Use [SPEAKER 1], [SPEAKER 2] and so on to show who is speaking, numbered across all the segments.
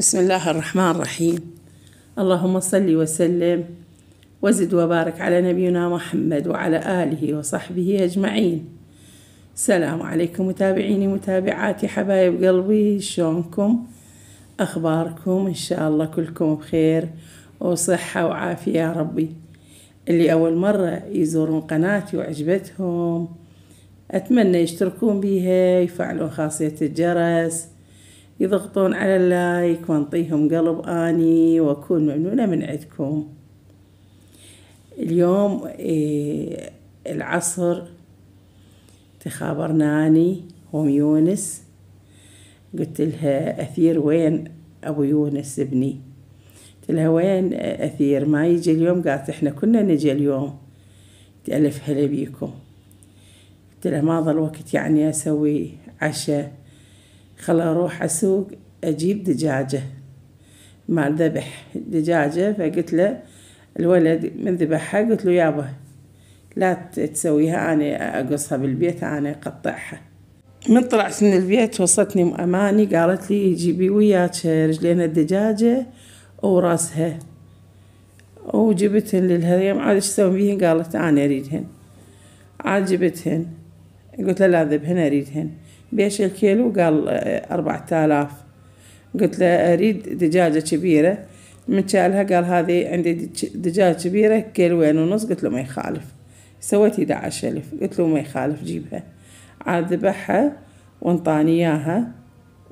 [SPEAKER 1] بسم الله الرحمن الرحيم اللهم صل وسلم وزد وبارك على نبينا محمد وعلى آله وصحبه أجمعين السلام عليكم متابعيني متابعاتي حبايب قلبي شلونكم أخباركم إن شاء الله كلكم بخير وصحة وعافية يا ربي اللي أول مرة يزورون قناتي وعجبتهم أتمنى يشتركون بيها يفعلون خاصية الجرس يضغطون على اللايك وانطيهم قلب اني واكون ممنونة من عندكم اليوم إيه العصر تخابرنا اني هم يونس قلت لها أثير وين أبو يونس ابني قلت لها وين أثير ما يجي اليوم قالت إحنا كنا نجي اليوم تالف هلا بيكم قلت لها ما ظل وقت يعني أسوي عشاء خل أروح أسوق أجيب دجاجة مال ذبح دجاجة فقلت له الولد من ذبحها قلت له يابا لا تسويها أنا أقصها بالبيت أنا أقطعها من طلعت من البيت وصلتني أماني قالت لي جيبي وياك رجلين الدجاجة وراسها وجبتهن للهريم عاد ايش تسوي بيهن قالت أنا أريدهن عاد جبتهن قلت لها لا ذبحن أريدهن بيش الكيلو قال آه، أربعة آلاف قلت له أريد دجاجة كبيرة من شالها قال هذه عندي دجاجة كبيرة كيلوين ونص قلت له ما يخالف سويت إحدى ألف قلت له ما يخالف جيبها عاد ذبحها وانطاني إياها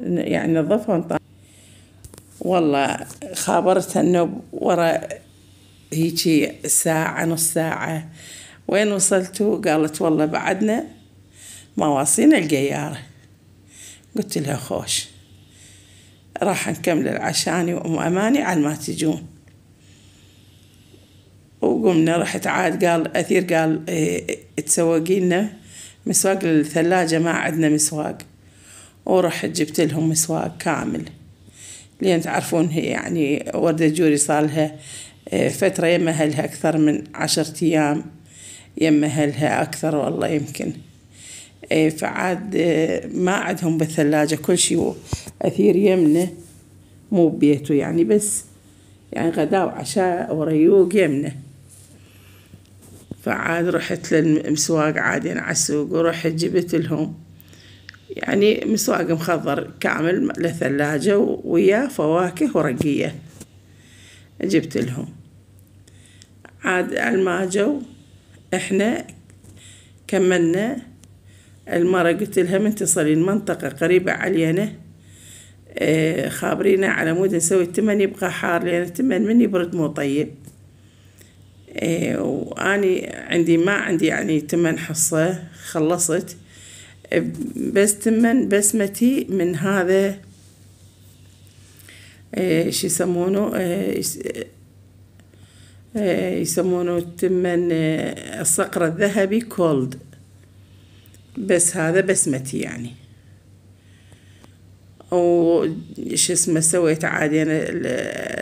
[SPEAKER 1] يعني نظفها وانطاني والله خابرتها انه ورا هيجي ساعة نص ساعة وين وصلتوا قالت والله بعدنا ما واصلين القيارة قلت لها خوش راح نكمل العشاني وأم أماني على ما تجون وقمنا رحت عاد قال أثير قال إيه، تسوقي لنا مسواق للثلاجة ما عندنا مسواق ورحت جبت لهم مسواق كامل لأن تعرفون هي يعني وردة جوري صار لها إيه، فترة يم أهلها أكثر من عشرة أيام يم أهلها أكثر والله يمكن إيه، فعاد إيه، ما عندهم بالثلاجة كل شيء أثير يمنه مو بيته يعني بس يعني غداء وعشاء وريوق يمنه فعاد رحت للمسواق عادين على السوق ورحت جبت لهم يعني مسواق مخضر كامل لثلاجة وياه فواكه ورقية جبت لهم عاد الماجو احنا كملنا المرة قلت لها من تصلي المنطقة قريبة علينا آه، خابرينا على مود نسوي التمن يبقى حار لأن التمن من يبرد مو طيب آه، وأني عندي ما عندي يعني تمن حصة خلصت بس تمن بسمتي من هذا آه، شو يسمونه يسمونه تمن الصقر الذهبي كولد بس هذا بسمتي يعني وش اسمه سويت عادي أنا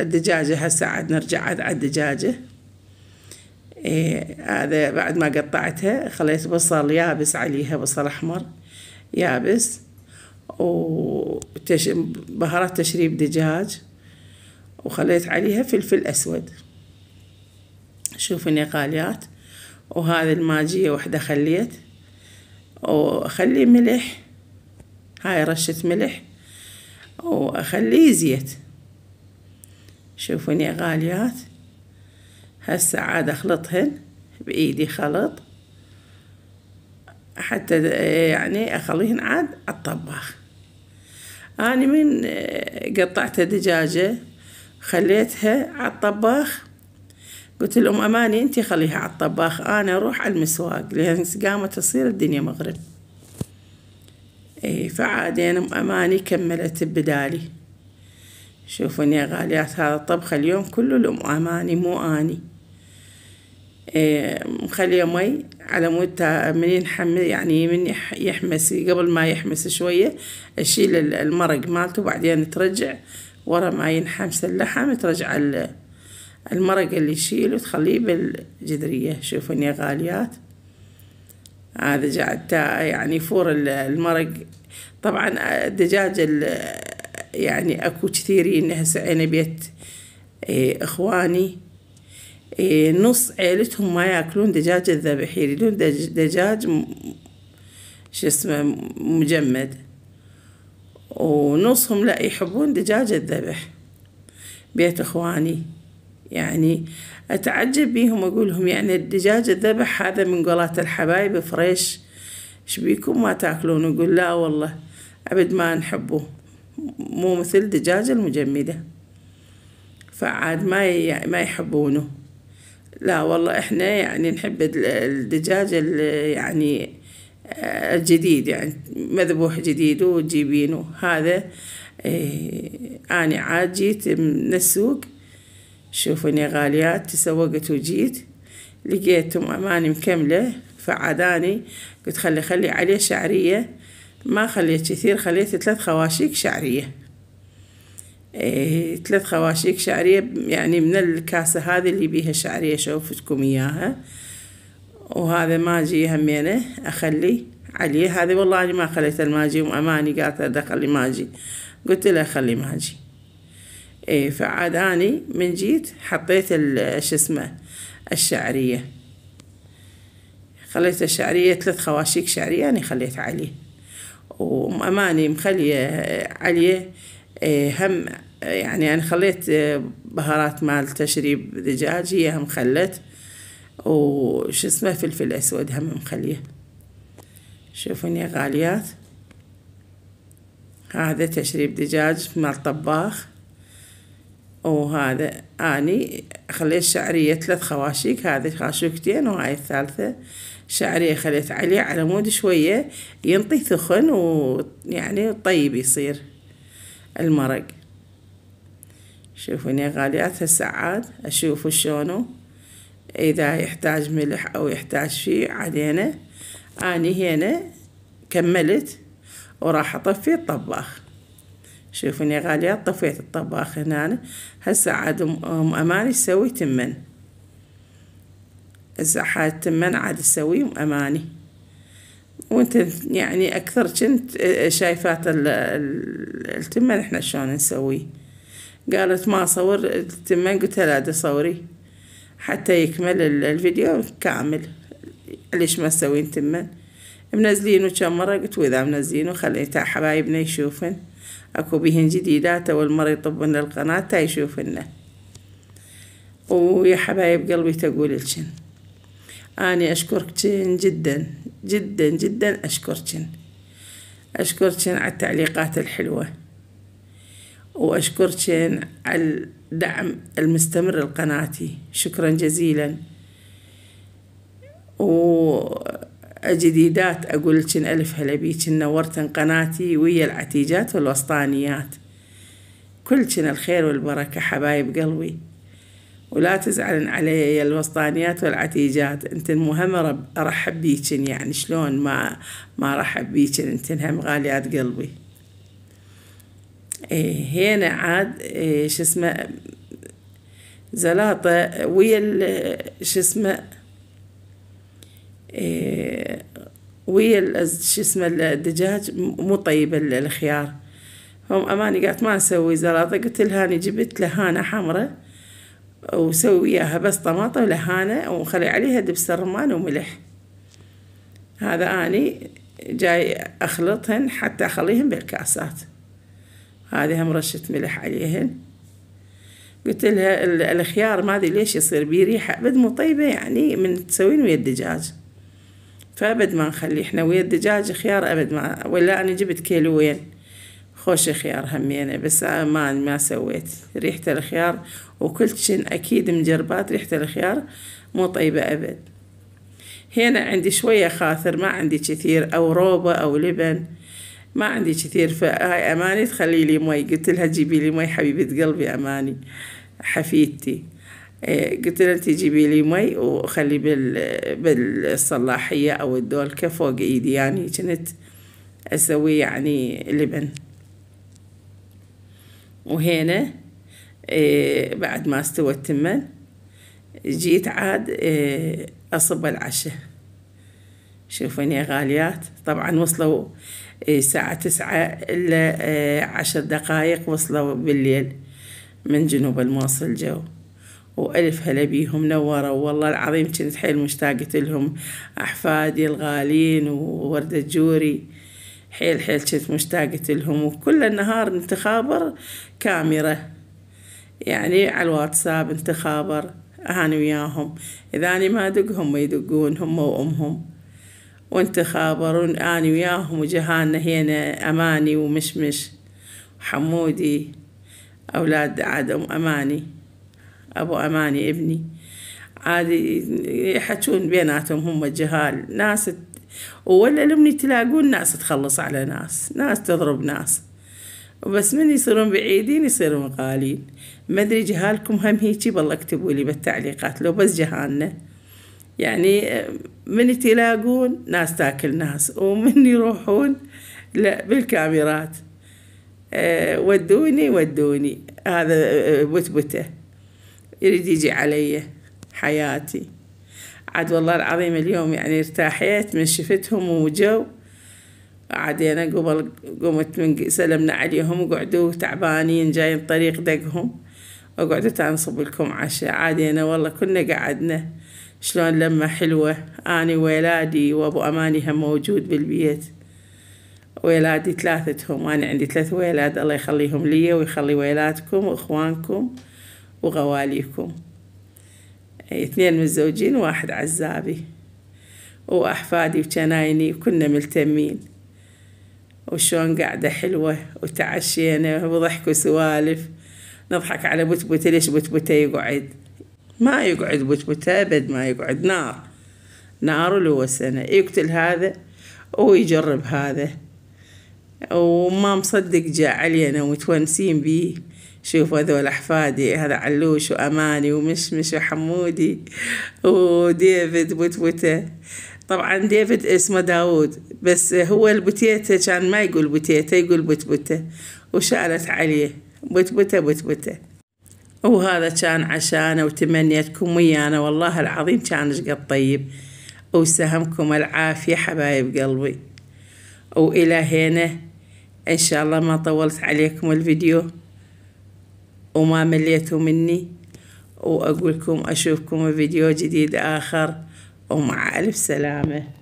[SPEAKER 1] الدجاجة هسه عاد نرجع عاد على الدجاجة إيه هذا بعد ما قطعتها خليت بصل يابس عليها بصل أحمر يابس وتش... بهارات تشريب دجاج وخليت عليها فلفل أسود شوف النقاليات وهذه الماجية وحدة خليت واخلي ملح هاي رشة ملح واخليه زيت شوفوني غاليات هسه عاد اخلطهن بايدي خلط حتى يعني اخليهن عاد الطباخ اني من قطعت دجاجة خليتها عالطباخ قلت لأم أماني أنت خليها على الطباخ أنا أروح على المسواق لأن قامت تصير الدنيا مغرب إي فعادين أم أماني كملت بدالي شوفوني يا غاليات هذا الطبخ اليوم كله لأم أماني مو أني إيه مخليه مي على مود من ينحمل يعني من يحمس قبل ما يحمس شوية أشيل المرق مالته وبعدين ترجع ورا ما ينحمس اللحم ترجع المرق اللي يشيل وتخليه بالجدرية شوفون يا غاليات هذا جعلته يعني فور المرق طبعا آه، الدجاج يعني اكو كثيرين هسه انا بيت إيه اخواني إيه نص عيلتهم ما ياكلون دجاج الذبح يريدون دجاج شو اسمه مجمد ونصهم لا يحبون دجاج الذبح بيت اخواني يعني أتعجب بيهم أقولهم يعني الدجاج الذبح هذا من قولات الحبايب فريش إيش بيكم ما تاكلون يقول لا والله أبد ما نحبه مو مثل دجاج المجمدة فعاد ما ما يحبونه لا والله احنا يعني نحب الدجاج يعني آه، الجديد يعني مذبوح جديد وتجيبينه هذا ايه أنا عاد جيت من السوق شوفوني غاليات تسوقت وجيت لقيتهم أماني مكملة فعاداني قلت خلي خلي عليه شعرية ما خليت كثير خليت ثلاث خواشيك شعرية إيه ثلاث خواشيك شعرية يعني من الكاسة هذه اللي بيها شعرية شوفتكم إياها وهذا ماجي همينه أخلي عليه هذه والله أنا ما خليت الماجي وأماني قالت أدخلي ماجي قلت له خلي ماجي اي فعاد اني من جيت حطيت شو اسمه الشعرية خليت الشعرية ثلاث خواشيك شعرية اني خليت عليه واماني مخلية عليه إيه، هم يعني أنا خليت إيه، بهارات مال تشريب دجاج هي هم خلت وش اسمه فلفل أسود هم مخلية شوفون يا غاليات هذا تشريب دجاج مال طباخ وهذا أني خليت شعرية ثلاث خواشيك هذه خاشوكتين وهاي الثالثة شعرية خليت عليه على مود شوية ينطي ثخن ويعني طيب يصير المرق شوفوني يا غاليات هالساعات أشوفوا شلونه إذا يحتاج ملح أو يحتاج شي علينا أني هنا كملت وراح أطفي الطباخ شوفين يا غاليات طفيت الطباخ هنا هسه عاد أم أماني تسوي تمن هسه حاد تمن عاد تسوي أم أماني وانت يعني أكثر كنت آه، آه، شايفات التمن احنا شلون نسويه قالت ما أصور التمن قلت لا صوري حتى يكمل الفيديو كامل ليش ما تسوين تمن منزلينه كم مرة قلت وإذا منزلينه خليته حبايبنا يشوفن أكو بهن جديدات مره يطبن القناة تا يشوفنا ويا حبايب قلبي تقول لشن اني اشكرك جدا جدا جدا أشكركن أشكركن على التعليقات الحلوة وأشكركن على الدعم المستمر لقناتي شكرا جزيلا و جديدات أقول لكن ألف هلا بيكن نورتن قناتي ويا العتيجات والوسطانيات شن الخير والبركة حبايب قلبي ولا تزعلن علي يا الوسطانيات والعتيجات انتن مهم ارحب بيكن يعني شلون ما ما ارحب بيكن انتن هم غاليات قلبي إيه هنا عاد إيه شو اسمه زلاطة ويا شو اسمه إيه، ويا شو اسمه الدجاج مو طيب الخيار هم أماني قالت ما نسوي زلاطة قلت لها أنا جبت لهانة حمراء وسوي وياها بس طماطة ولهانة وخلي عليها دبس رمان وملح هذا أني جاي أخلطهن حتى أخليهن بالكاسات هذه هم رشة ملح عليهن قلت لها الخيار ما ادري ليش يصير بيه ريحه ابد مو طيبه يعني من تسوين ويا الدجاج فأبد ما نخلي إحنا ويا الدجاج خيار أبد ما ولا أنا جبت كيلوين خوش خيار همينة بس آه، ما ما سويت ريحة الخيار وكل شن أكيد مجربات ريحة الخيار مو طيبة أبد هنا عندي شوية خاثر ما عندي كثير أو روبة أو لبن ما عندي كثير فهاي أماني تخلي لي مي قلت لها جيبي لي مي حبيبة قلبي أماني حفيدتي قلت لها جيبي لي مي وخلي بالصلاحية أو الدولكة فوق إيدي يعني كنت أسوي يعني لبن وهنا إيه، بعد ما استوى التمن جيت عاد إيه، أصب العشاء شوفوني يا غاليات طبعا وصلوا إيه، الساعة تسعة إلا عشر دقايق وصلوا بالليل من جنوب الموصل جو وألف هلا بيهم نوروا والله العظيم كنت حيل مشتاقة لهم أحفادي الغالين ووردة جوري حيل حيل كنت مشتاقة لهم وكل النهار نتخابر كاميرا يعني على الواتساب نتخابر أهاني وياهم إذا أنا ما أدقهم يدقون هم وأمهم وانت أنا وياهم وجهالنا هنا أماني ومشمش وحمودي أولاد عدم أماني أبو أماني ابني عادي يحكون بيناتهم هم جهال ناس ولا لمني تلاقون ناس تخلص على ناس ناس تضرب ناس بس من يصيرون بعيدين يصيرون غالين ما ادري جهالكم هم هيجي بالله اكتبوا لي بالتعليقات لو بس جهالنا يعني من تلاقون ناس تاكل ناس ومن يروحون لا بالكاميرات أه ودوني ودوني هذا آه، بوته يريد يجي علي حياتي عاد والله العظيم اليوم يعني ارتاحيت من شفتهم وجو أنا قبل قمت من سلمنا عليهم وقعدوا تعبانين جايين طريق دقهم وقعدت أنصب لكم عشاء عادينا والله كنا قعدنا شلون لما حلوة أنا ويلادي وأبو أماني هم موجود بالبيت ويلادي ثلاثتهم أنا عندي ثلاث ويلاد الله يخليهم لي ويخلي ويلاتكم وإخوانكم وغواليكم اثنين متزوجين واحد عزابي وأحفادي وجنايني كنا ملتمين وشون قاعدة حلوة وتعشينا وضحك وسوالف نضحك على بتبتة ليش بتبتة يقعد ما يقعد بتبتة أبد ما يقعد نار نار له سنة يقتل هذا ويجرب هذا وما مصدق جاء علينا ومتونسين بيه شوفوا هذول أحفادي هذا علوش وأماني ومشمش وحمودي وديفيد بوتبوتة طبعا ديفيد اسمه داود بس هو البوتيتة كان ما يقول بوتيتة يقول بتبتة وشالت عليه بتبتة بتبتة وهذا كان عشانه وتمنيتكم ويانا والله العظيم كان شقد طيب وسهمكم العافية حبايب قلبي وإلى هنا إن شاء الله ما طولت عليكم الفيديو وما مليتوا مني وأقولكم أشوفكم فيديو جديد آخر ومع ألف سلامة